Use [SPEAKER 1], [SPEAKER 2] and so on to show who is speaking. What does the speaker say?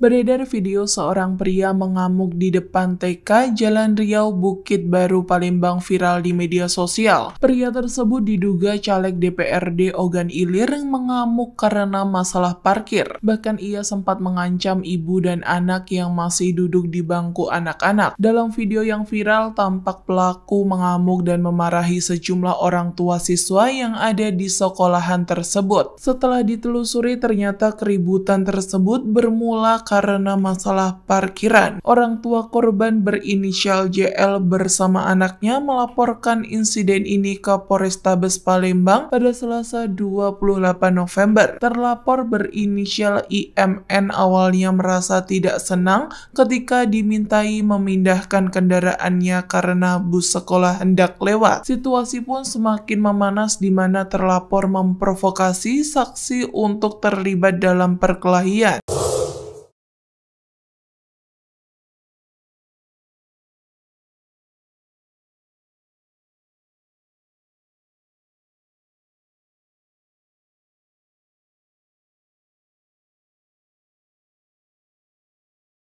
[SPEAKER 1] Beredar video seorang pria mengamuk di depan TK Jalan Riau Bukit Baru Palembang viral di media sosial. Pria tersebut diduga caleg DPRD Ogan Ilir mengamuk karena masalah parkir. Bahkan ia sempat mengancam ibu dan anak yang masih duduk di bangku anak-anak. Dalam video yang viral tampak pelaku mengamuk dan memarahi sejumlah orang tua siswa yang ada di sekolahan tersebut. Setelah ditelusuri ternyata keributan tersebut bermula karena masalah parkiran. Orang tua korban berinisial JL bersama anaknya melaporkan insiden ini ke Polrestabes Palembang pada Selasa 28 November. Terlapor berinisial IMN awalnya merasa tidak senang ketika dimintai memindahkan kendaraannya karena bus sekolah hendak lewat. Situasi pun semakin memanas di mana terlapor memprovokasi saksi untuk terlibat dalam perkelahian.